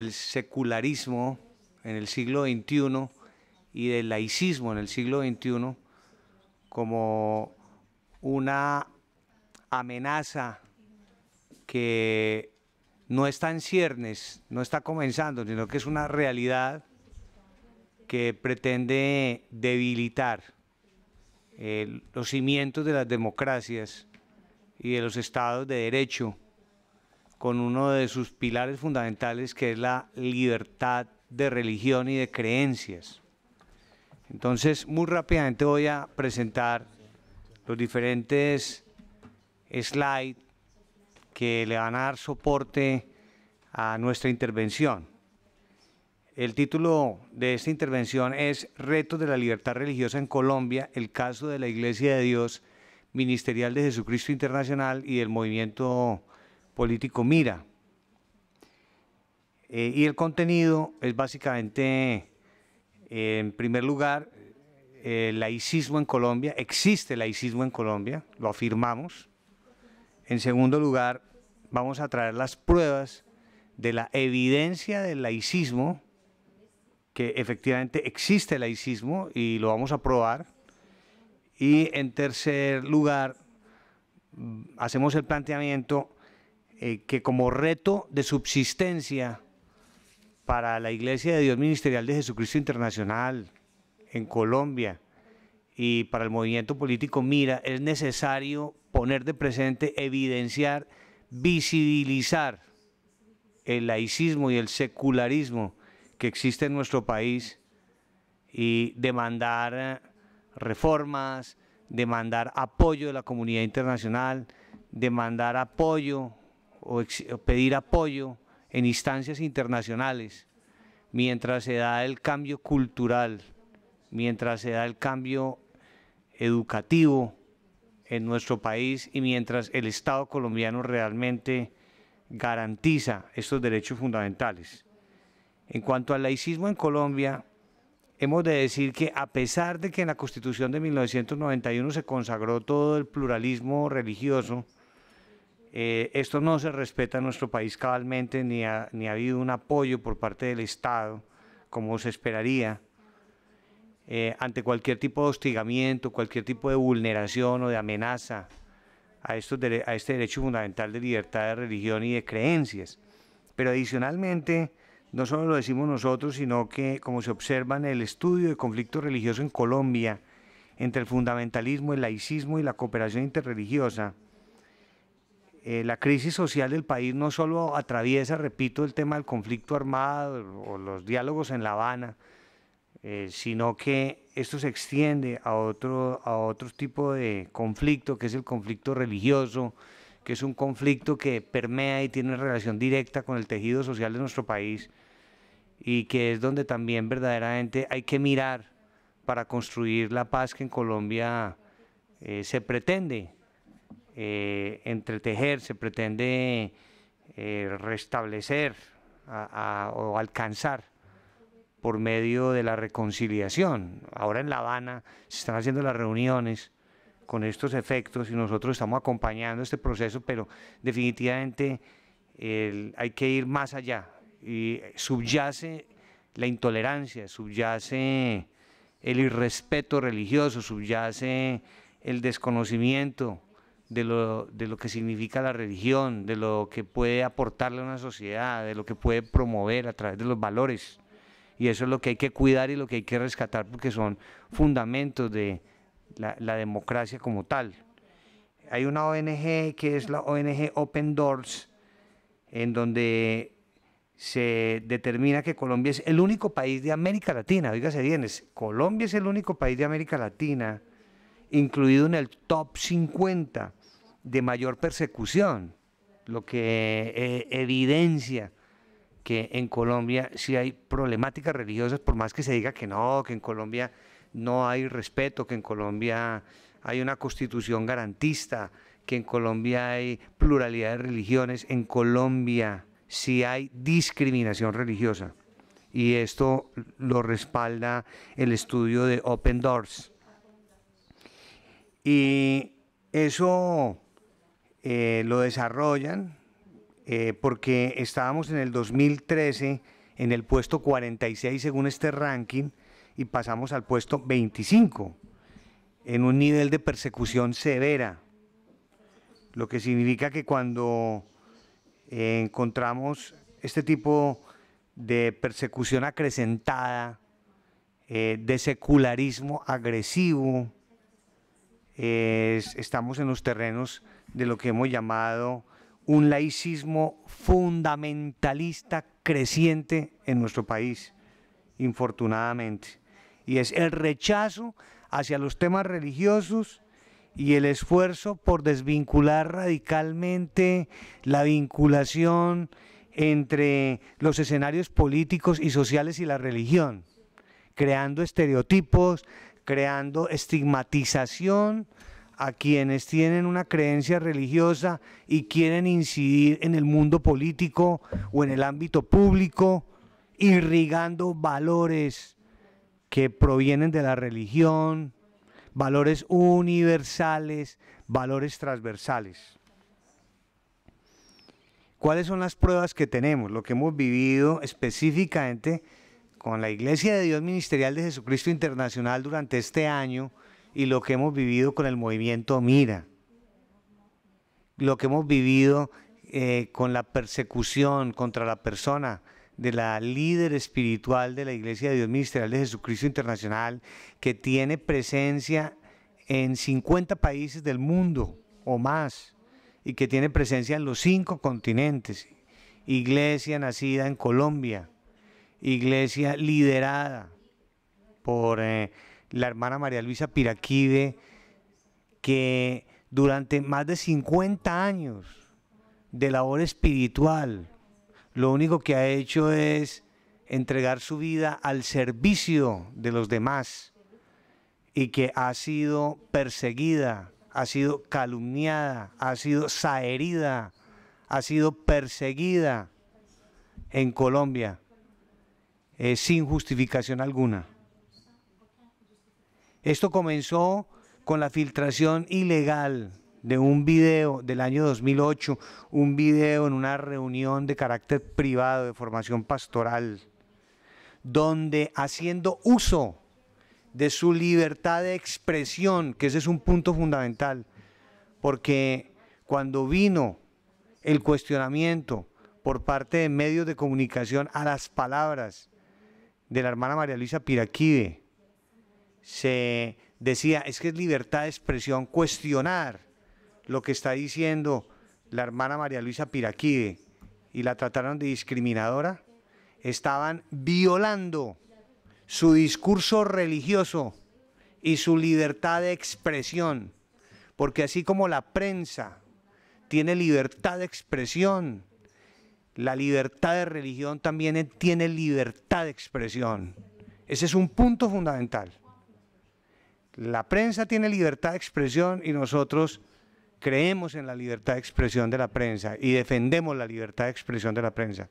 el secularismo en el siglo XXI y del laicismo en el siglo XXI como una amenaza que no está en ciernes, no está comenzando, sino que es una realidad que pretende debilitar eh, los cimientos de las democracias y de los estados de derecho con uno de sus pilares fundamentales que es la libertad de religión y de creencias. Entonces, muy rápidamente voy a presentar los diferentes slides que le van a dar soporte a nuestra intervención. El título de esta intervención es Retos de la libertad religiosa en Colombia, el caso de la Iglesia de Dios Ministerial de Jesucristo Internacional y del Movimiento político mira. Eh, y el contenido es básicamente, eh, en primer lugar, el eh, laicismo en Colombia, existe laicismo en Colombia, lo afirmamos. En segundo lugar, vamos a traer las pruebas de la evidencia del laicismo, que efectivamente existe el laicismo y lo vamos a probar. Y en tercer lugar, mm, hacemos el planteamiento eh, que como reto de subsistencia para la Iglesia de Dios Ministerial de Jesucristo Internacional en Colombia y para el movimiento político Mira, es necesario poner de presente, evidenciar, visibilizar el laicismo y el secularismo que existe en nuestro país y demandar eh, reformas, demandar apoyo de la comunidad internacional, demandar apoyo o, pedir apoyo en instancias internacionales, mientras se da el cambio cultural, mientras se da el cambio educativo en nuestro país y mientras el Estado colombiano realmente garantiza estos derechos fundamentales. En cuanto al laicismo en Colombia, hemos de decir que a pesar de que en la Constitución de 1991 se consagró todo el pluralismo religioso, eh, esto no se respeta en nuestro país cabalmente, ni ha, habido un apoyo por parte del Estado, como se esperaría, eh, ante cualquier tipo de hostigamiento, cualquier tipo de vulneración o de amenaza a, estos a este derecho fundamental de libertad de religión y de creencias. Pero adicionalmente, no solo lo decimos nosotros, sino que, como se observa en el estudio de conflicto religioso en Colombia, entre el fundamentalismo, el laicismo y la cooperación interreligiosa, eh, la crisis social del país no solo atraviesa, repito, el tema del conflicto armado o los diálogos en La Habana, eh, sino que esto se extiende a otro, a otro tipo de conflicto, que es el conflicto religioso, que es un conflicto que permea y tiene relación directa con el tejido social de nuestro país y que es donde también verdaderamente hay que mirar para construir la paz que en Colombia eh, se pretende eh, entretejer, se pretende eh, restablecer o alcanzar por medio de la reconciliación. Ahora en La Habana se están haciendo las reuniones con estos efectos y nosotros estamos acompañando este proceso, pero definitivamente hay que ir más allá. Y subyace la intolerancia, subyace el irrespeto religioso, subyace el desconocimiento, de lo, que significa la religión, de lo que puede aportarle a una sociedad, de lo que puede promover a través de los valores. Y eso es lo que hay que cuidar y lo que hay que rescatar porque son fundamentos de la, democracia como tal. Hay una ONG que es la ONG Open Doors, en donde se determina que Colombia es el único país de América Latina, dígase bien, es, Colombia es el único país de América Latina incluido en el top 50 de mayor persecución, lo que eh, evidencia que en Colombia sí hay problemáticas religiosas, por más que se diga que no, que en Colombia no hay respeto, que en Colombia hay una constitución garantista, que en Colombia hay pluralidad de religiones, en Colombia sí hay discriminación religiosa. Y esto lo respalda el estudio de Open Doors. Y eso eh, lo desarrollan eh, porque estábamos en el 2013 en el puesto 46 según este ranking y pasamos al puesto 25 en un nivel de persecución severa, lo que significa que cuando eh, encontramos este tipo de persecución acrecentada, de secularismo agresivo, estamos en los terrenos de lo que hemos llamado un laicismo fundamentalista creciente en nuestro país, infortunadamente. Y es el rechazo hacia los temas religiosos y el esfuerzo por desvincular radicalmente la vinculación entre los escenarios políticos y sociales y la religión, creando estereotipos, creando estigmatización a quienes tienen una creencia religiosa y quieren incidir en el mundo político o en el ámbito público, irrigando valores que provienen de la religión, valores universales, valores transversales. ¿Cuáles son las pruebas que tenemos? Lo que hemos vivido específicamente con la Iglesia de Dios Ministerial de Jesucristo Internacional durante este año y lo que hemos vivido con el movimiento Mira, lo que hemos vivido eh, con la persecución contra la persona de la líder espiritual de la Iglesia de Dios Ministerial de Jesucristo Internacional, que tiene presencia en 50 países del mundo o más, y que tiene presencia en los cinco continentes. Iglesia nacida en Colombia, iglesia liderada por eh, la hermana María Luisa Piraquide, que durante más de 50 años de labor espiritual, lo único que ha hecho es entregar su vida al servicio de los demás y que ha sido perseguida, ha sido calumniada, ha sido saherida, ha sido perseguida en Colombia eh, sin justificación alguna. Esto comenzó con la filtración ilegal de un video del año 2008, un video en una reunión de carácter privado de formación pastoral, donde haciendo uso de su libertad de expresión, que ese es un punto fundamental, porque cuando vino el cuestionamiento por parte de medios de comunicación a las palabras de la hermana María Luisa Piraquide. Se decía, es que es libertad de expresión cuestionar lo que está diciendo la hermana María Luisa Piraquide y la trataron de discriminadora. Estaban violando su discurso religioso y su libertad de expresión, porque así como la prensa tiene libertad de expresión, la libertad de religión también tiene libertad de expresión. Ese es un punto fundamental. La prensa tiene libertad de expresión y nosotros creemos en la libertad de expresión de la prensa y defendemos la libertad de expresión de la prensa.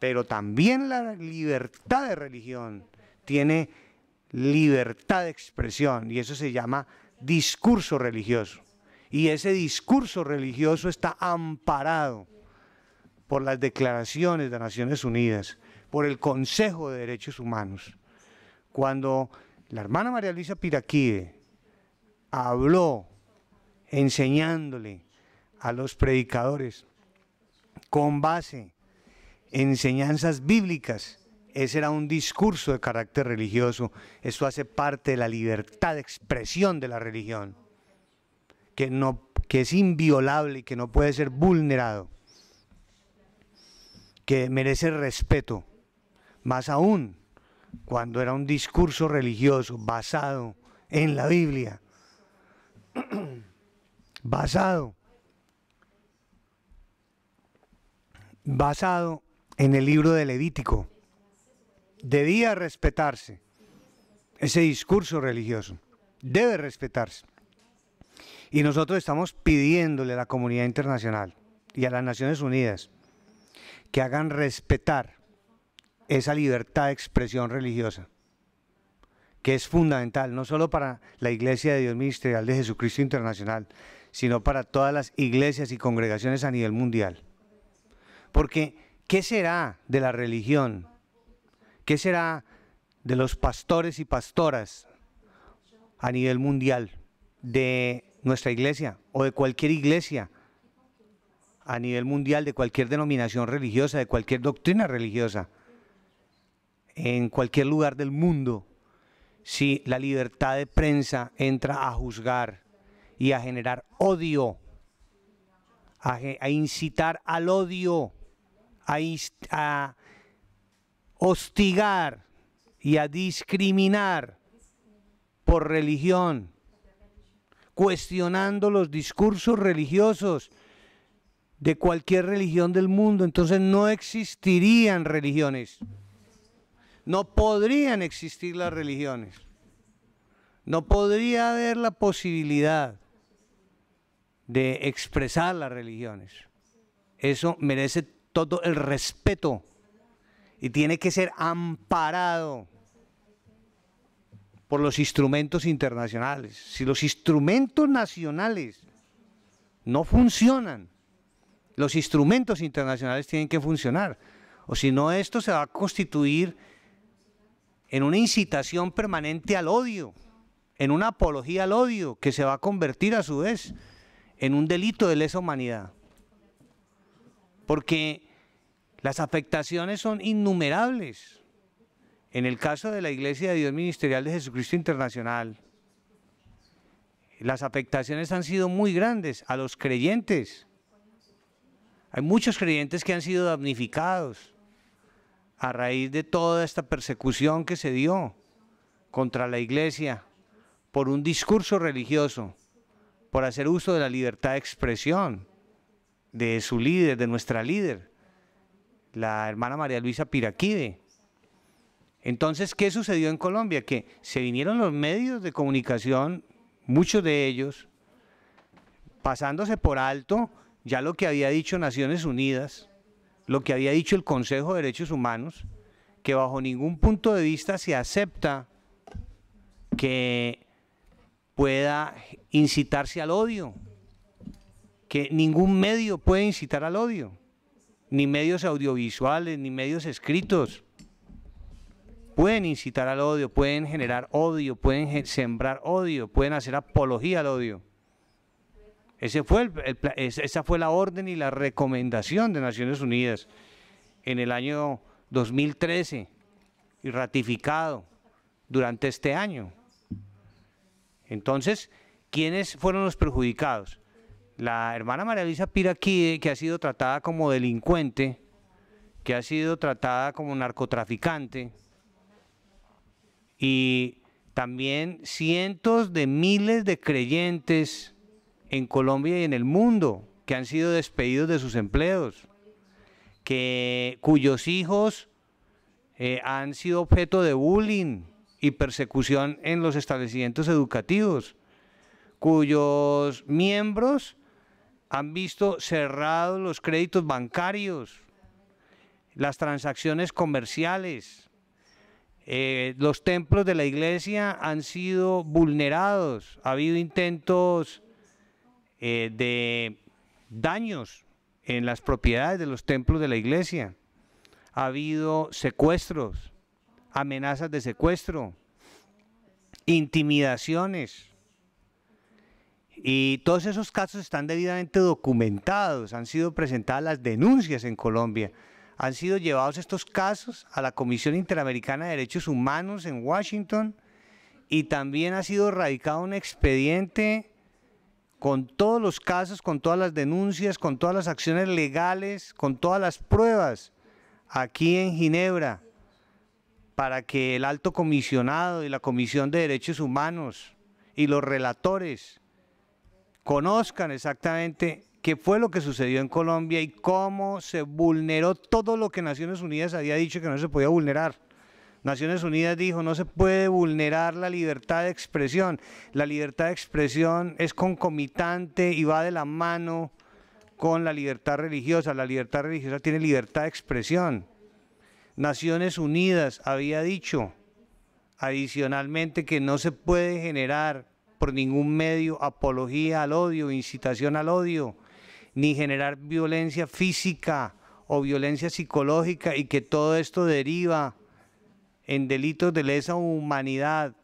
Pero también la libertad de religión tiene libertad de expresión y eso se llama discurso religioso. Y ese discurso religioso está amparado por las declaraciones de Naciones Unidas, por el Consejo de Derechos Humanos. Cuando la hermana María Luisa Piraquide habló enseñándole a los predicadores con base en enseñanzas bíblicas, ese era un discurso de carácter religioso. eso hace parte de la libertad de expresión de la religión, que, no, que es inviolable y que no puede ser vulnerado que merece respeto, más aún cuando era un discurso religioso basado en la Biblia, basado, basado en el libro de Levítico. Debía respetarse ese discurso religioso, debe respetarse. Y nosotros estamos pidiéndole a la comunidad internacional y a las Naciones Unidas que hagan respetar esa libertad de expresión religiosa, que es fundamental no solo para la Iglesia de Dios Ministerial de Jesucristo Internacional, sino para todas las iglesias y congregaciones a nivel mundial. Porque, ¿qué será de la religión? ¿Qué será de los pastores y pastoras a nivel mundial, de nuestra iglesia o de cualquier iglesia a nivel mundial de cualquier denominación religiosa, de cualquier doctrina religiosa, en cualquier lugar del mundo, si la libertad de prensa entra a juzgar y a generar odio, a, incitar al odio, a, a hostigar y a discriminar por religión, cuestionando los discursos religiosos, de cualquier religión del mundo. Entonces no existirían religiones. No podrían existir las religiones. No podría haber la posibilidad de expresar las religiones. Eso merece todo el respeto y tiene que ser amparado por los instrumentos internacionales. Si los instrumentos nacionales no funcionan, los instrumentos internacionales tienen que funcionar, o si no esto se va a constituir en una incitación permanente al odio, en una apología al odio que se va a convertir a su vez en un delito de lesa humanidad. Porque las afectaciones son innumerables. En el caso de la Iglesia de Dios Ministerial de Jesucristo Internacional, las afectaciones han sido muy grandes a los creyentes, hay muchos creyentes que han sido damnificados a raíz de toda esta persecución que se dio contra la iglesia por un discurso religioso, por hacer uso de la libertad de expresión de su líder, de nuestra líder, la hermana María Luisa Piraquide. Entonces, ¿qué sucedió en Colombia? Que se vinieron los medios de comunicación, muchos de ellos, pasándose por alto ya lo que había dicho Naciones Unidas, lo que había dicho el Consejo de Derechos Humanos, que bajo ningún punto de vista se acepta que pueda incitarse al odio, que ningún medio puede incitar al odio, ni medios audiovisuales, ni medios escritos. Pueden incitar al odio, pueden generar odio, pueden sembrar odio, pueden hacer apología al odio esa fue la orden y la recomendación de Naciones Unidas en el año 2013 y ratificado durante este año. Entonces, ¿quiénes fueron los perjudicados? La hermana María Luisa Piraquide, que ha sido tratada como delincuente, que ha sido tratada como narcotraficante, y también cientos de miles de creyentes, en Colombia y en el mundo que han sido despedidos de sus empleos, que, cuyos hijos eh, han sido objeto de bullying y persecución en los establecimientos educativos, cuyos miembros han visto cerrados los créditos bancarios, las transacciones comerciales, eh, los templos de la iglesia han sido vulnerados, ha habido intentos eh, de daños en las propiedades de los templos de la iglesia. Ha habido secuestros, amenazas de secuestro, intimidaciones. Y todos esos casos están debidamente documentados, han sido presentadas las denuncias en Colombia, han sido llevados estos casos a la Comisión Interamericana de Derechos Humanos en Washington y también ha sido radicado un expediente con todos los casos, con todas las denuncias, con todas las acciones legales, con todas las pruebas aquí en Ginebra, para que el alto comisionado y la Comisión de Derechos Humanos y los relatores conozcan exactamente qué fue lo que sucedió en Colombia y cómo se vulneró todo lo que Naciones Unidas había dicho que no se podía vulnerar. Naciones Unidas dijo, no se puede vulnerar la libertad de expresión. La libertad de expresión es concomitante y va de la mano con la libertad religiosa. La libertad religiosa tiene libertad de expresión. Naciones Unidas había dicho adicionalmente que no se puede generar por ningún medio apología al odio, incitación al odio, ni generar violencia física o violencia psicológica y que todo esto deriva en delitos de lesa humanidad,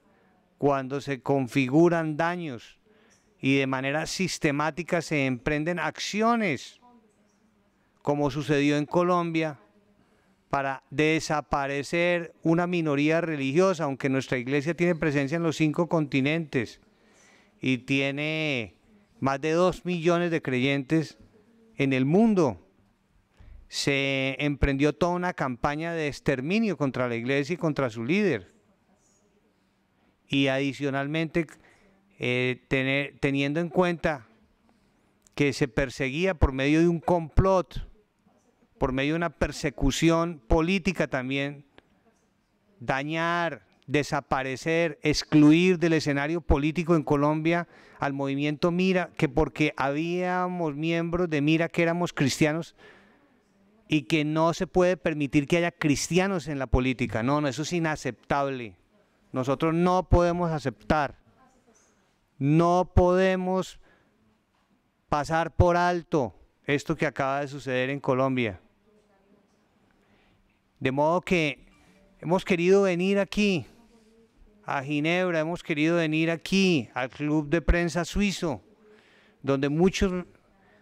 cuando se configuran daños y de manera sistemática se emprenden acciones, como sucedió en Colombia, para desaparecer una minoría religiosa, aunque nuestra iglesia tiene presencia en los cinco continentes y tiene más de dos millones de creyentes en el mundo se emprendió toda una campaña de exterminio contra la iglesia y contra su líder. Y adicionalmente, eh, teniendo en cuenta que se perseguía por medio de un complot, por medio de una persecución política también, dañar, desaparecer, excluir del escenario político en Colombia al movimiento Mira, que porque habíamos miembros de Mira que éramos cristianos, y que no se puede permitir que haya cristianos en la política. No, no, eso es inaceptable. Nosotros no podemos aceptar, no podemos pasar por alto esto que acaba de suceder en Colombia. De modo que hemos querido venir aquí, a Ginebra, hemos querido venir aquí, al Club de Prensa Suizo, donde muchos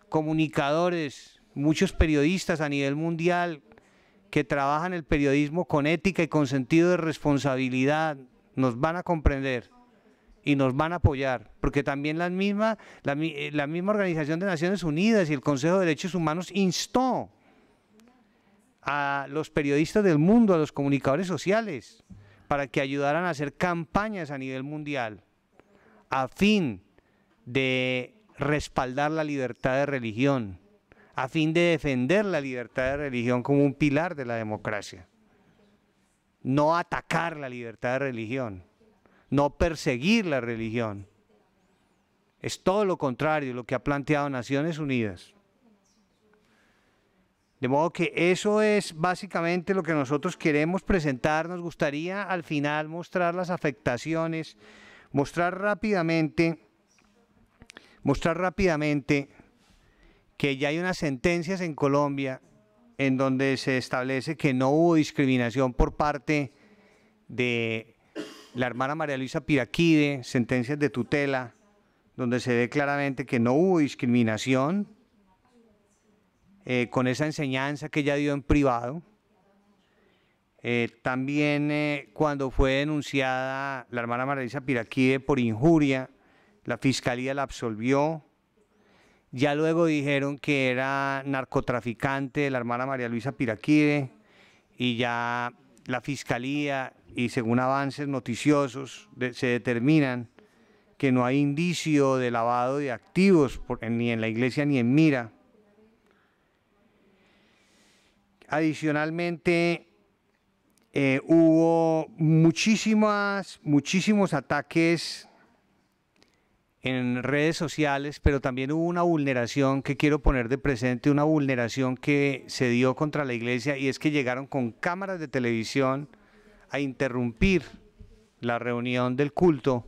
comunicadores, muchos periodistas a nivel mundial que trabajan el periodismo con ética y con sentido de responsabilidad, nos van a comprender y nos van a apoyar, porque también la misma, la, eh, la misma Organización de Naciones Unidas y el Consejo de Derechos Humanos instó a los periodistas del mundo, a los comunicadores sociales, para que ayudaran a hacer campañas a nivel mundial a fin de respaldar la libertad de religión, a fin de defender la libertad de religión como un pilar de la democracia. No atacar la libertad de religión, no perseguir la religión. Es todo lo contrario lo que ha planteado Naciones Unidas. De modo que eso es básicamente lo que nosotros queremos presentar. Nos gustaría al final mostrar las afectaciones, mostrar rápidamente, mostrar rápidamente que ya hay unas sentencias en Colombia en donde se establece que no hubo discriminación por parte de la hermana María Luisa Piraquide, sentencias de tutela, donde se ve claramente que no hubo discriminación eh, con esa enseñanza que ella dio en privado. Eh, también eh, cuando fue denunciada la hermana María Luisa Piraquide por injuria, la fiscalía la absolvió ya luego dijeron que era narcotraficante la hermana María Luisa Piraquide y ya la fiscalía y según avances noticiosos se determinan que no hay indicio de lavado de activos ni en la iglesia ni en Mira. Adicionalmente, eh, hubo muchísimas, muchísimos ataques en redes sociales, pero también hubo una vulneración que quiero poner de presente, una vulneración que se dio contra la iglesia y es que llegaron con cámaras de televisión a interrumpir la reunión del culto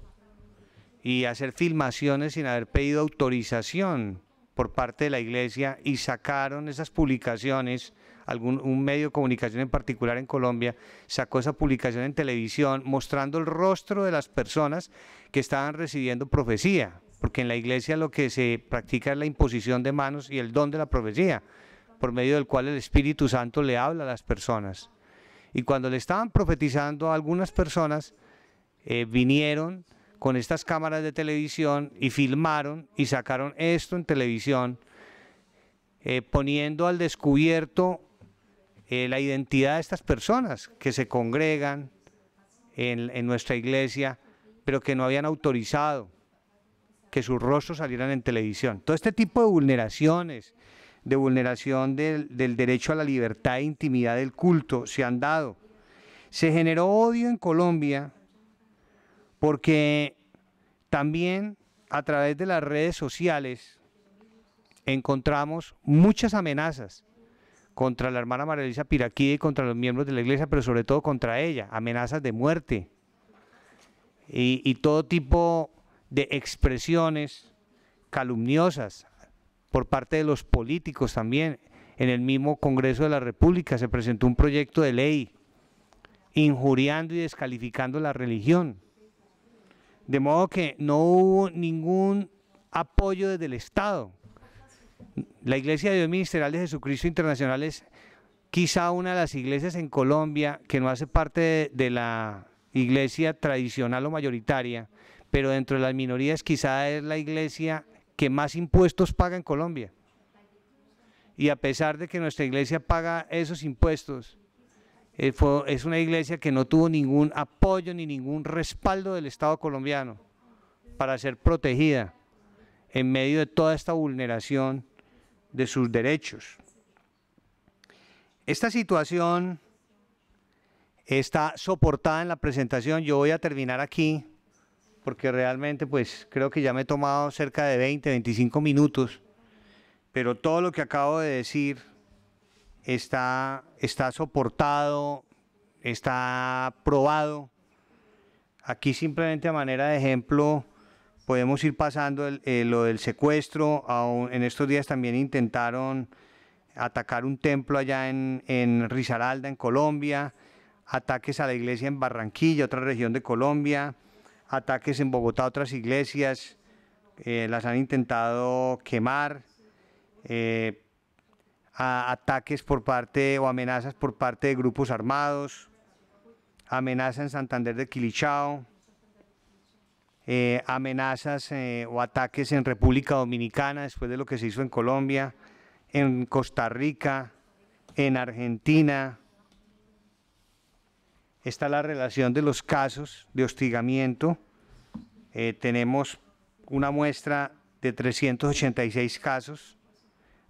y hacer filmaciones sin haber pedido autorización por parte de la iglesia y sacaron esas publicaciones algún un medio de comunicación en particular en Colombia, sacó esa publicación en televisión mostrando el rostro de las personas que estaban recibiendo profecía, porque en la iglesia lo que se practica es la imposición de manos y el don de la profecía, por medio del cual el Espíritu Santo le habla a las personas. Y cuando le estaban profetizando algunas personas, eh, vinieron con estas cámaras de televisión y filmaron y sacaron esto en televisión, eh, poniendo al descubierto eh, la identidad de estas personas que se congregan en, nuestra iglesia, pero que no habían autorizado que sus rostros salieran en televisión. Todo este tipo de vulneraciones, de vulneración del, del derecho a la libertad e intimidad del culto, se han dado. Se generó odio en Colombia porque también a través de las redes sociales encontramos muchas amenazas contra la hermana María Elisa Piraquí y contra los miembros de la iglesia, pero sobre todo contra ella, amenazas de muerte y, y todo tipo de expresiones calumniosas por parte de los políticos también. En el mismo Congreso de la República se presentó un proyecto de ley injuriando y descalificando la religión. De modo que no hubo ningún apoyo desde el Estado. La Iglesia de Dios Ministerial de Jesucristo Internacional es quizá una de las iglesias en Colombia que no hace parte de, la iglesia tradicional o mayoritaria, pero dentro de las minorías quizá es la iglesia que más impuestos paga en Colombia. Y a pesar de que nuestra iglesia paga esos impuestos, eh, es una iglesia que no tuvo ningún apoyo ni ningún respaldo del Estado colombiano para ser protegida en medio de toda esta vulneración de sus derechos. Esta situación está soportada en la presentación. Yo voy a terminar aquí porque realmente pues creo que ya me he tomado cerca de 20, 25 minutos, pero todo lo que acabo de decir está, está soportado, está probado. Aquí simplemente a manera de ejemplo podemos ir pasando eh, lo del secuestro. en estos días también intentaron atacar un templo allá en, en en Colombia, ataques a la iglesia en Barranquilla, otra región de Colombia, ataques en Bogotá otras iglesias, eh, las han intentado quemar, eh, ataques por parte o amenazas por parte de grupos armados, amenaza en Santander de Quilichao eh, amenazas eh, o ataques en República Dominicana después de lo que se hizo en Colombia, en Costa Rica, en Argentina. Está la relación de los casos de hostigamiento. Eh, tenemos una muestra de 386 casos,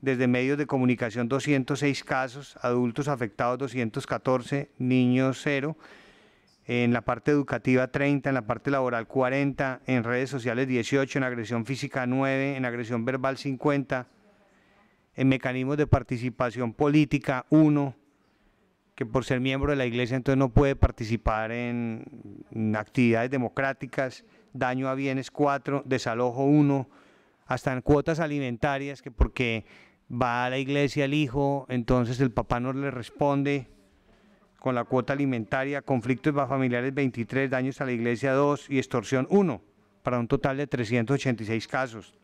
desde medios de comunicación 206 casos, adultos afectados 214, niños 0 en la parte educativa 30, en la parte laboral 40, en redes sociales 18, en agresión física 9, en agresión verbal 50, en mecanismos de participación política 1, que por ser miembro de la iglesia entonces no puede participar en, actividades democráticas, daño a bienes 4, desalojo 1, hasta en cuotas alimentarias, que porque va a la iglesia el hijo, entonces el papá no le responde con la cuota alimentaria, conflictos familiares 23, daños a la iglesia 2 y extorsión 1, para un total de 386 casos.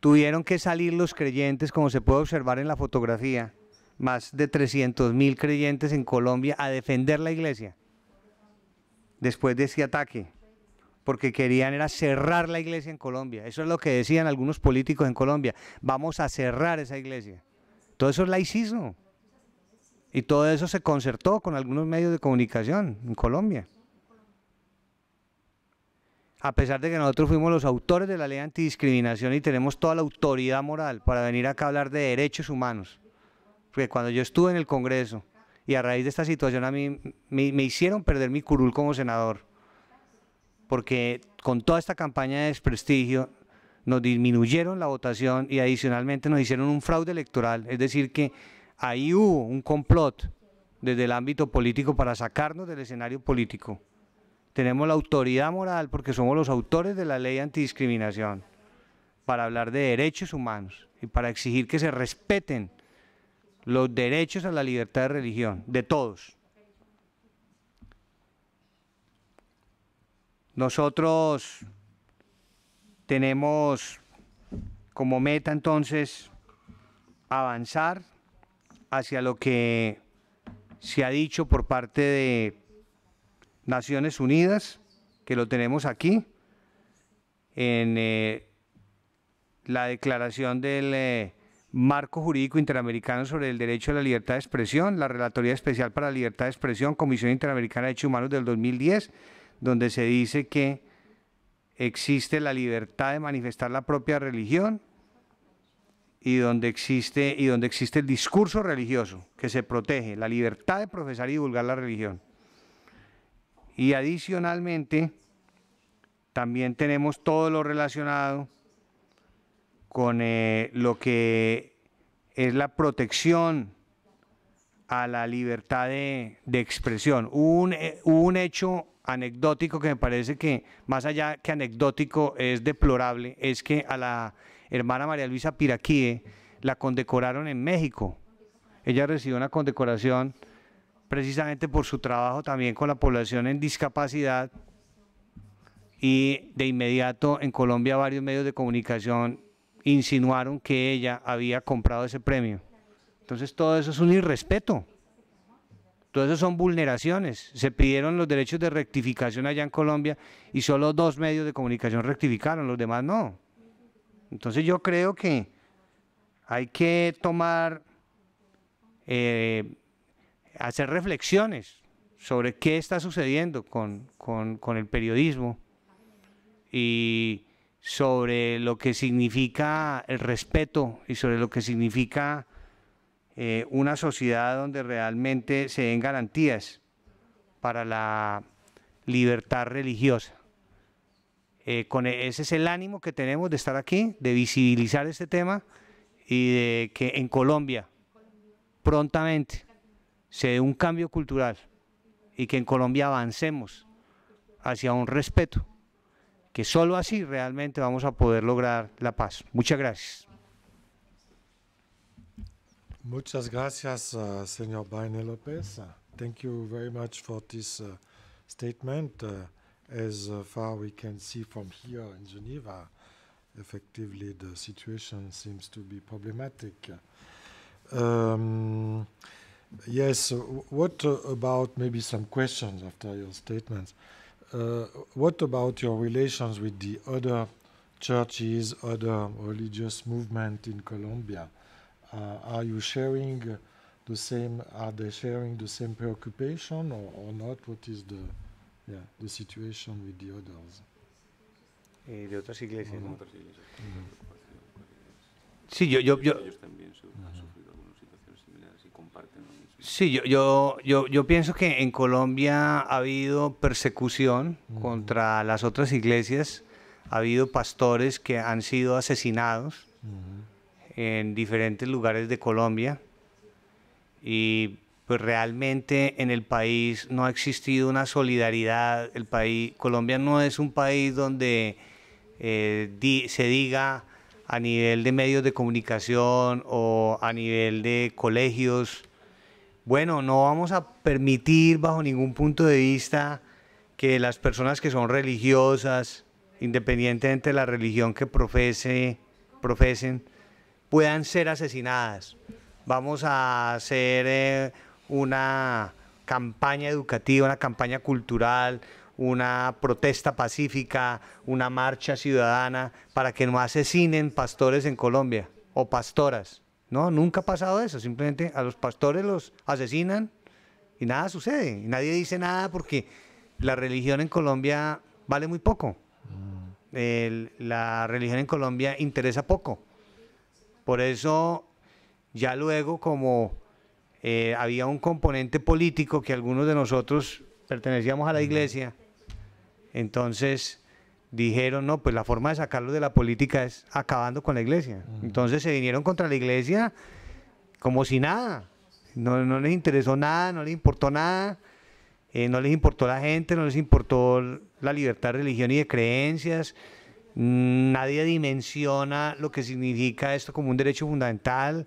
Tuvieron que salir los creyentes, como se puede observar en la fotografía, más de 300 mil creyentes en Colombia a defender la iglesia después de ese ataque, porque querían era cerrar la iglesia en Colombia. Eso es lo que decían algunos políticos en Colombia. Vamos a cerrar esa iglesia. Todo eso es laicismo. Y todo eso se concertó con algunos medios de comunicación en Colombia. A pesar de que nosotros fuimos los autores de la ley antidiscriminación y tenemos toda la autoridad moral para venir acá a hablar de derechos humanos. Porque cuando yo estuve en el Congreso y a raíz de esta situación a mí me, me hicieron perder mi curul como senador. Porque con toda esta campaña de desprestigio nos disminuyeron la votación y adicionalmente nos hicieron un fraude electoral. Es decir, que ahí hubo un complot desde el ámbito político para sacarnos del escenario político. Tenemos la autoridad moral porque somos los autores de la ley antidiscriminación para hablar de derechos humanos y para exigir que se respeten los derechos a la libertad de religión de todos. Nosotros tenemos como meta entonces avanzar hacia lo que se ha dicho por parte de Naciones Unidas, que lo tenemos aquí, en eh, la declaración del eh, Marco Jurídico Interamericano sobre el Derecho a la Libertad de Expresión, la Relatoría Especial para la Libertad de Expresión, Comisión Interamericana de Derechos Humanos del 2010, donde se dice que existe la libertad de manifestar la propia religión, y donde existe y donde existe el discurso religioso que se protege la libertad de profesar y divulgar la religión. Y adicionalmente también tenemos todo lo relacionado con eh, lo que es la protección a la libertad de, expresión. Un, eh, un hecho anecdótico que me parece que, más allá que anecdótico, es deplorable, es que a la hermana María Luisa Piraquíe, la condecoraron en México. Ella recibió una condecoración precisamente por su trabajo también con la población en discapacidad y de inmediato en Colombia varios medios de comunicación insinuaron que ella había comprado ese premio. Entonces todo eso es un irrespeto. Todo eso son vulneraciones. Se pidieron los derechos de rectificación allá en Colombia y solo dos medios de comunicación rectificaron, los demás no. Entonces yo creo que hay que tomar, eh, hacer reflexiones sobre qué está sucediendo con, el periodismo y sobre lo que significa el respeto y sobre lo que significa eh, una sociedad donde realmente se den garantías para la libertad religiosa. Eh, e, ese es el ánimo que tenemos de estar aquí, de visibilizar este tema y de que en Colombia prontamente se dé un cambio cultural y que en Colombia avancemos hacia un respeto, que solo así realmente vamos a poder lograr la paz. Muchas gracias. Muchas gracias, uh, señor Baine López. Uh, thank you very much for this uh, statement. as uh, far we can see from here in Geneva, effectively the situation seems to be problematic. Um, yes, uh, what about maybe some questions after your statements? Uh, what about your relations with the other churches, other religious movement in Colombia? Uh, are you sharing the same? Are they sharing the same preoccupation or, or not? What is the Yeah, the situation with the others. Y eh, de otras iglesias, ¿no? otras iglesias Sí, yo, yo, yo, Ellos también su, han sufrido algunas situaciones similares y comparten lo mismo. Sí, yo, yo, yo, yo, pienso que en Colombia ha habido persecución uh -huh. contra las otras iglesias, ha habido pastores que han sido asesinados uh -huh. en diferentes lugares de Colombia y pues realmente en el país no ha existido una solidaridad. El país, Colombia no es un país donde eh, se diga a nivel de medios de comunicación o a nivel de colegios, bueno, no vamos a permitir bajo ningún punto de vista que las personas que son religiosas, independientemente de la religión que profese, profesen, puedan ser asesinadas. Vamos a hacer... Eh, una campaña educativa, una campaña cultural, una protesta pacífica, una marcha ciudadana para que no asesinen pastores en Colombia o pastoras. No, nunca ha pasado eso. Simplemente a los pastores los asesinan y nada sucede. Y nadie dice nada porque la religión en Colombia vale muy poco. la religión en Colombia interesa poco. Por eso, ya luego, como eh, había un componente político que algunos de nosotros pertenecíamos a la iglesia. Entonces dijeron, no, pues la forma de sacarlo de la política es acabando con la iglesia. Entonces se vinieron contra la iglesia como si nada. No, no les interesó nada, no les importó nada. Eh, no les importó la gente, no les importó la libertad de religión y de creencias. Nadie dimensiona lo que significa esto como un derecho fundamental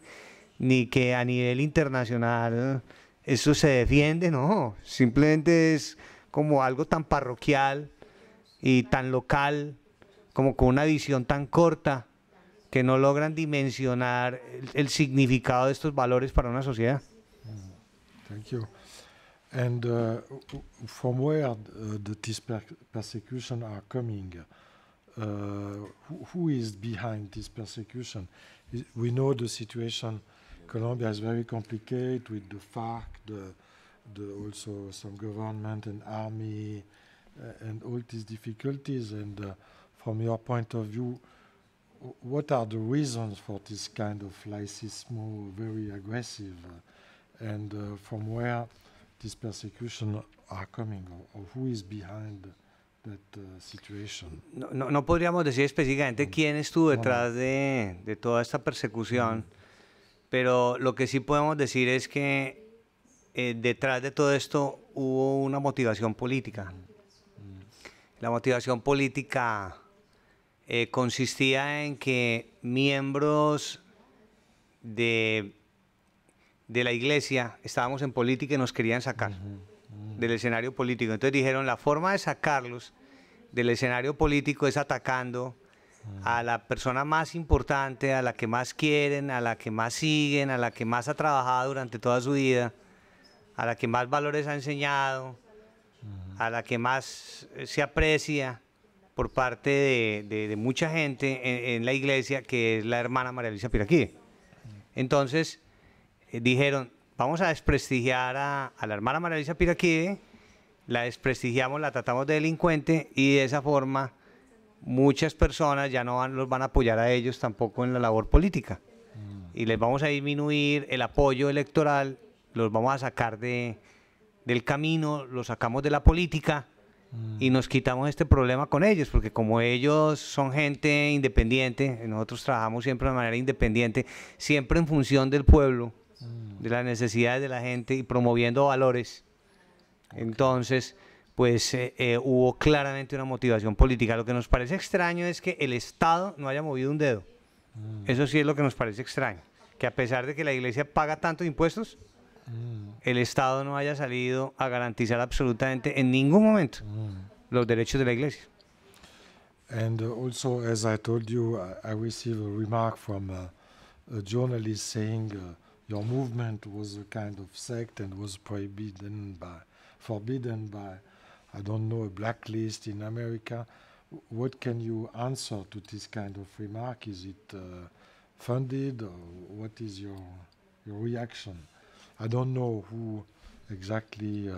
ni que a nivel internacional eso se defiende, no, simplemente es como algo tan parroquial y tan local, como con una visión tan corta que no logran dimensionar el, significado de estos valores para una sociedad. Mm, thank you. And uh, from where uh, the, persecution are coming? Uh, who is behind this persecution? We know the situation Colombia is very complicated with the FARC, the, the also some government and army, uh, and all these difficulties. And uh, from your point of view, what are the reasons for this kind of laicismo, very aggressive, and uh, from where these persecution are coming, or, or who is behind that uh, situation? No, no, no, podríamos decir específicamente mm. quién estuvo detrás no. de, de, toda esta persecución. Mm. Pero lo que sí podemos decir es que eh, detrás de todo esto hubo una motivación política. La motivación política eh, consistía en que miembros de, la iglesia estábamos en política y nos querían sacar del escenario político. Entonces dijeron, la forma de sacarlos del escenario político es atacando a la persona más importante, a la que más quieren, a la que más siguen, a la que más ha trabajado durante toda su vida, a la que más valores ha enseñado, a la que más se aprecia por parte de, mucha gente en, la iglesia, que es la hermana María Luisa Piraquide. Entonces, eh, dijeron, vamos a desprestigiar a, la hermana María Luisa Piraquide, la desprestigiamos, la tratamos de delincuente y de esa forma muchas personas ya no van, los van a apoyar a ellos tampoco en la labor política. Mm. Y les vamos a disminuir el apoyo electoral, los vamos a sacar de, del camino, los sacamos de la política mm. y nos quitamos este problema con ellos, porque como ellos son gente independiente, nosotros trabajamos siempre de manera independiente, siempre en función del pueblo, mm. de las necesidades de la gente y promoviendo valores. Entonces, pues eh, eh, hubo claramente una motivación política. Lo que nos parece extraño es que el Estado no haya movido un dedo. Mm. Eso sí es lo que nos parece extraño. Que a pesar de que la Iglesia paga tantos impuestos, mm. el Estado no haya salido a garantizar absolutamente en ningún momento mm. los derechos de la Iglesia. And also, as I told you, I, received a remark from uh, a journalist saying uh, your movement was a kind of sect and I don't know, a blacklist in America. What can you answer to this kind of remark? Is it uh, funded? Or what is your, your reaction? I don't know who exactly uh,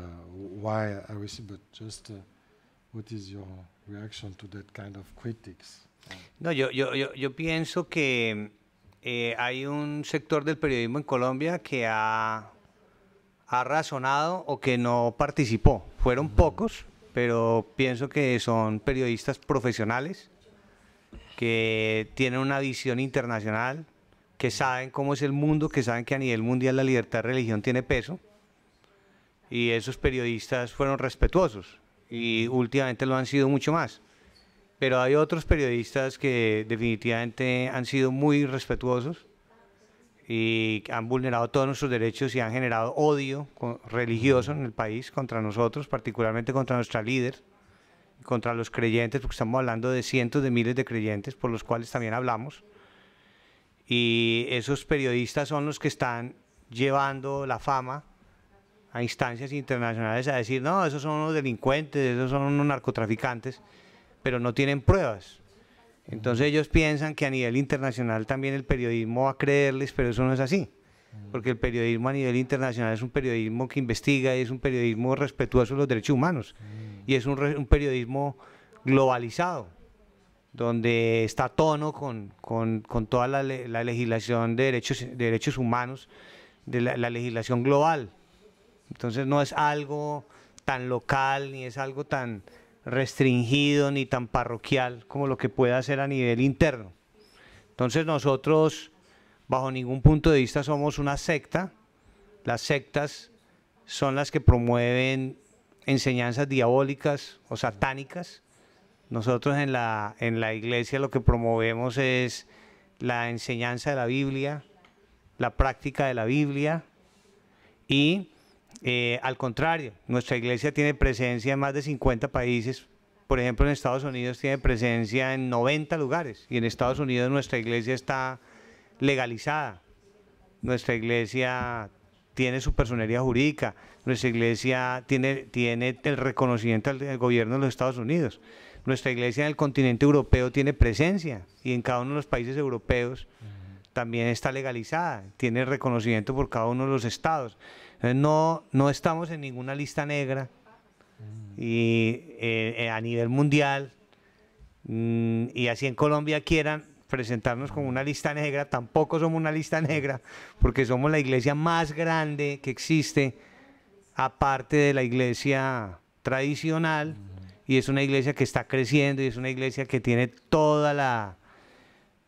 why I received, but just uh, what is your reaction to that kind of critics? No, yo, yo, yo, yo pienso que eh, hay un sector del periodismo en Colombia que ha ha razonado o que no participó. Fueron pocos, pero pienso que son periodistas profesionales que tienen una visión internacional, que saben cómo es el mundo, que saben que a nivel mundial la libertad de religión tiene peso. Y esos periodistas fueron respetuosos y últimamente lo han sido mucho más. Pero hay otros periodistas que definitivamente han sido muy respetuosos y han vulnerado todos nuestros derechos y han generado odio religioso en el país contra nosotros, particularmente contra nuestra líder, contra los creyentes, porque estamos hablando de cientos de miles de creyentes por los cuales también hablamos. Y esos periodistas son los que están llevando la fama a instancias internacionales a decir, no, esos son unos delincuentes, esos son unos narcotraficantes, pero no tienen pruebas. Entonces ellos piensan que a nivel internacional también el periodismo va a creerles, pero eso no es así. Porque el periodismo a nivel internacional es un periodismo que investiga, y es un periodismo respetuoso de los derechos humanos y es un, periodismo globalizado, donde está a tono con, toda la, legislación de derechos, derechos humanos, de la legislación global. Entonces no es algo tan local ni es algo tan restringido ni tan parroquial como lo que pueda ser a nivel interno. Entonces nosotros, bajo ningún punto de vista, somos una secta. Las sectas son las que promueven enseñanzas diabólicas o satánicas. Nosotros en la, en la iglesia lo que promovemos es la enseñanza de la Biblia, la práctica de la Biblia y eh, al contrario, nuestra iglesia tiene presencia en más de 50 países. Por ejemplo, en Estados Unidos tiene presencia en 90 lugares y en Estados Unidos nuestra iglesia está legalizada. Nuestra iglesia tiene su personería jurídica, nuestra iglesia tiene, tiene el reconocimiento del gobierno de los Estados Unidos. Nuestra iglesia en el continente europeo tiene presencia y en cada uno de los países europeos también está legalizada, tiene reconocimiento por cada uno de los estados. Eh, no, no estamos en ninguna lista negra y eh, eh, a nivel mundial mm, y así en Colombia quieran presentarnos como una lista negra, tampoco somos una lista negra porque somos la iglesia más grande que existe aparte de la iglesia tradicional y es una iglesia que está creciendo y es una iglesia que tiene toda la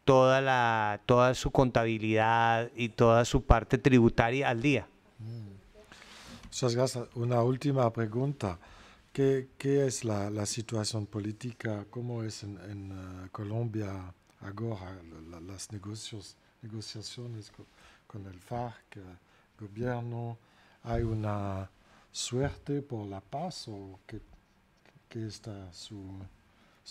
toda la toda su contabilidad y toda su parte tributaria al día. Muchas gracias. Una última pregunta. ¿Qué, es la, situación política? ¿Cómo es en, eh, Colombia ahora las negociaciones con, el FARC, eh, gobierno? ¿Hay una suerte por la paz o qué, es está su,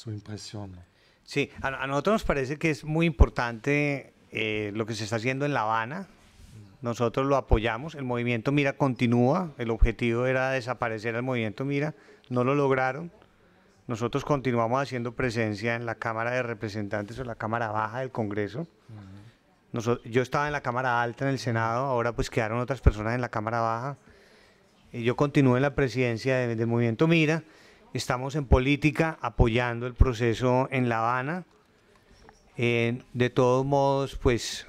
impresión? Sí, a, nosotros nos parece que es muy importante eh, lo que se está haciendo en La Habana, nosotros lo apoyamos, el movimiento Mira continúa, el objetivo era desaparecer el movimiento Mira, no lo lograron. Nosotros continuamos haciendo presencia en la Cámara de Representantes o la Cámara Baja del Congreso. yo estaba en la Cámara Alta, en el Senado, ahora pues quedaron otras personas en la Cámara Baja. Y yo continúo en la presidencia del movimiento Mira. Estamos en política apoyando el proceso en La Habana. Eh, de todos modos, pues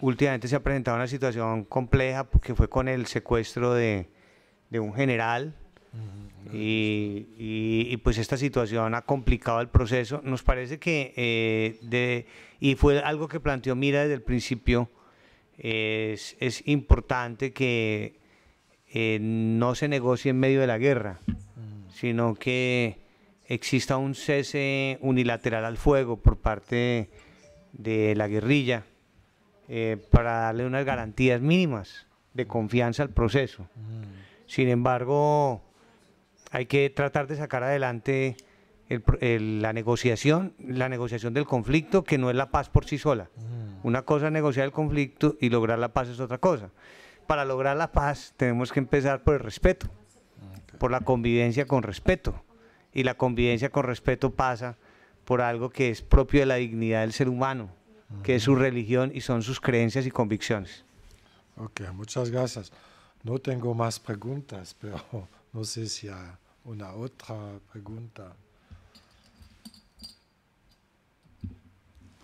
últimamente se ha presentado una situación compleja porque fue con el secuestro de, un general y, pues esta situación ha complicado el proceso. Nos parece que, eh, de, y fue algo que planteó Mira desde el principio, es, importante que eh, no se negocie en medio de la guerra, sino que exista un cese unilateral al fuego por parte de la guerrilla eh, para darle unas garantías mínimas de confianza al proceso. Mm. Sin embargo, hay que tratar de sacar adelante la negociación, la negociación del conflicto, que no es la paz por sí sola. Mm. Una cosa es negociar el conflicto y lograr la paz es otra cosa. Para lograr la paz tenemos que empezar por el respeto, por la convivencia con respeto. Y la convivencia con respeto pasa por algo que es propio de la dignidad del ser humano, que es su religión y son sus creencias y convicciones. Ok, muchas gracias. No tengo más preguntas, pero no sé si hay una otra pregunta.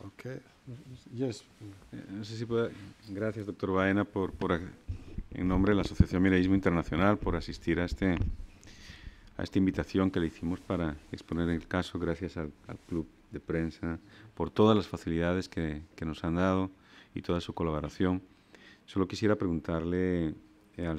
Ok. Yes. Eh, no sé si Gracias, doctor Baena, por, por, en nombre de la Asociación Miraísmo Internacional, por asistir a este a esta invitación que le hicimos para exponer el caso gracias al club de prensa, por todas las facilidades que, nos han dado y toda su colaboración. Solo quisiera preguntarle eh, al,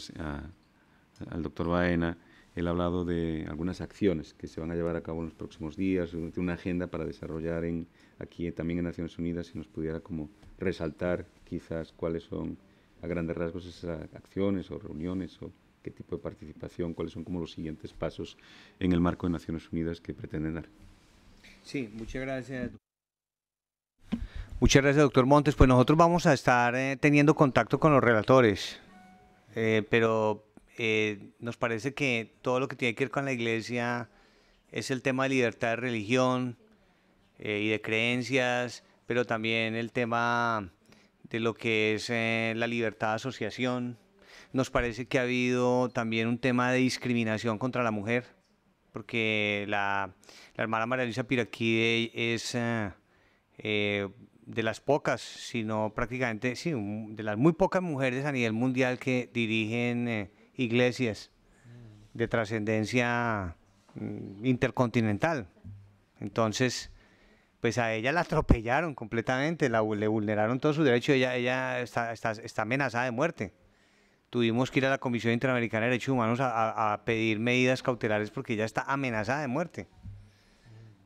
al doctor Baena, él ha hablado de algunas acciones que se van a llevar a cabo en los próximos días, de una agenda para desarrollar en, aquí también en Naciones Unidas, si nos pudiera como resaltar quizás cuáles son a grandes rasgos esas acciones o reuniones o qué tipo de participación, cuáles son como los siguientes pasos en el marco de Naciones Unidas que pretenden dar. Sí, muchas gracias. Muchas gracias, doctor Montes. Pues nosotros vamos a estar eh, teniendo contacto con los relatores, eh, pero eh, nos parece que todo lo que tiene que ver con la iglesia es el tema de libertad de religión y de creencias, pero también el tema de lo que es la libertad de asociación. Nos parece que ha habido también un tema de discriminación contra la mujer porque la, hermana María Luisa Piraquide es eh, eh, de las pocas, sino prácticamente, sí, de las muy pocas mujeres a nivel mundial que dirigen eh, iglesias de trascendencia mm, intercontinental. Entonces, pues a ella la atropellaron completamente, la, le vulneraron todos sus derechos, ella, ella está amenazada de muerte tuvimos que ir a la Comisión Interamericana de Derechos Humanos a, pedir medidas cautelares porque ella está amenazada de muerte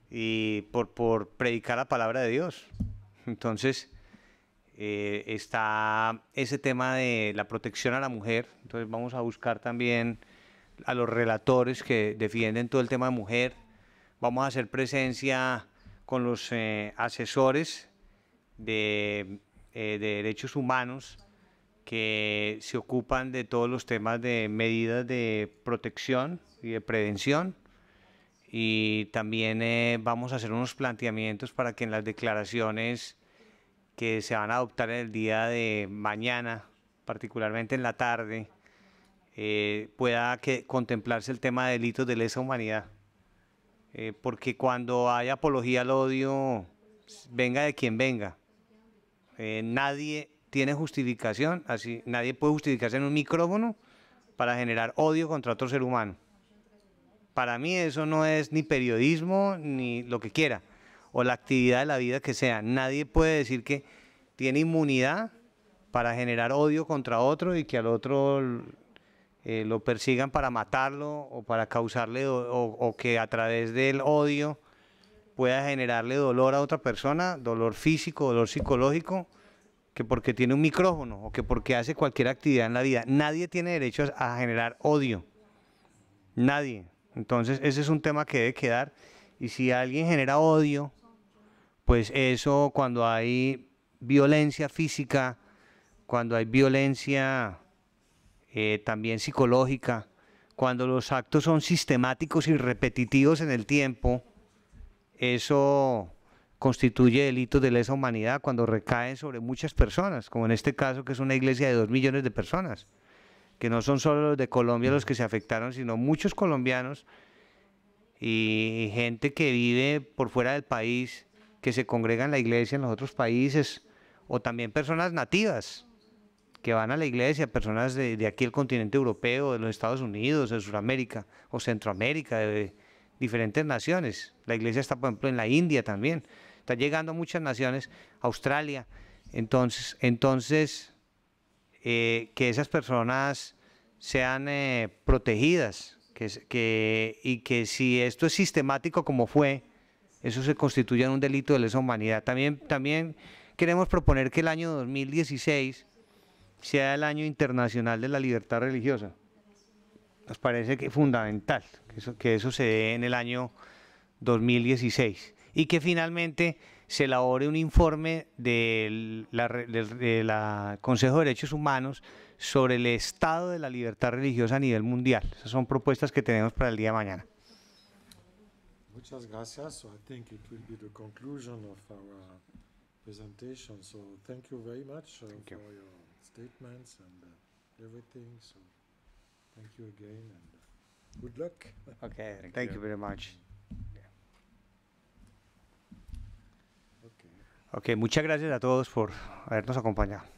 y por, predicar la palabra de Dios. Entonces, eh, está ese tema de la protección a la mujer. Entonces, vamos a buscar también a los relatores que defienden todo el tema de mujer. Vamos a hacer presencia con los eh, asesores de, eh, de derechos humanos que se ocupan de todos los temas de medidas de protección y de prevención. Y también eh, vamos a hacer unos planteamientos para que en las declaraciones que se van a adoptar en el día de mañana, particularmente en la tarde, eh, pueda que, contemplarse el tema de delitos de lesa humanidad. Eh, porque cuando hay apología al odio, venga de quien venga, nadie tiene justificación, así nadie puede justificarse en un micrófono para generar odio contra otro ser humano. Para mí eso no es ni periodismo ni lo que quiera, o la actividad de la vida que sea. Nadie puede decir que tiene inmunidad para generar odio contra otro y que al otro eh, lo persigan para matarlo o para causarle o, o, que a través del odio pueda generarle dolor a otra persona, dolor físico, dolor psicológico que porque tiene un micrófono o que porque hace cualquier actividad en la vida. Nadie tiene derecho a generar odio. Nadie. Entonces ese es un tema que debe quedar. Y si alguien genera odio, pues eso cuando hay violencia física, cuando hay violencia eh, también psicológica, cuando los actos son sistemáticos y repetitivos en el tiempo, eso constituye delitos de lesa humanidad cuando recaen sobre muchas personas, como en este caso que es una iglesia de dos millones de personas, que no son solo los de Colombia los que se afectaron, sino muchos colombianos y gente que vive por fuera del país, que se congrega en la iglesia en los otros países, o también personas nativas que van a la iglesia, personas de, de aquí el continente europeo, de los Estados Unidos, de Sudamérica o Centroamérica, de diferentes naciones. La iglesia está, por ejemplo, en la India también está llegando a muchas naciones, Australia. Entonces, entonces eh, que esas personas sean eh, protegidas y que si esto es sistemático como fue, eso se constituye en un delito de lesa humanidad. También, también queremos proponer que el año 2016 sea el año internacional de la libertad religiosa. Nos parece que es fundamental que eso se dé en el año 2016 y que finalmente se elabore un informe del, la, de la Consejo de Derechos Humanos sobre el estado de la libertad religiosa a nivel mundial. Esas son propuestas que tenemos para el día de mañana. Muchas gracias. So I think it will be the conclusion of our presentation. So thank you very much uh, thank for you. your statements and uh, everything. So thank you again and uh, good luck. Okay, thank, you very much. muchas gracias a todos por habernos acompañado.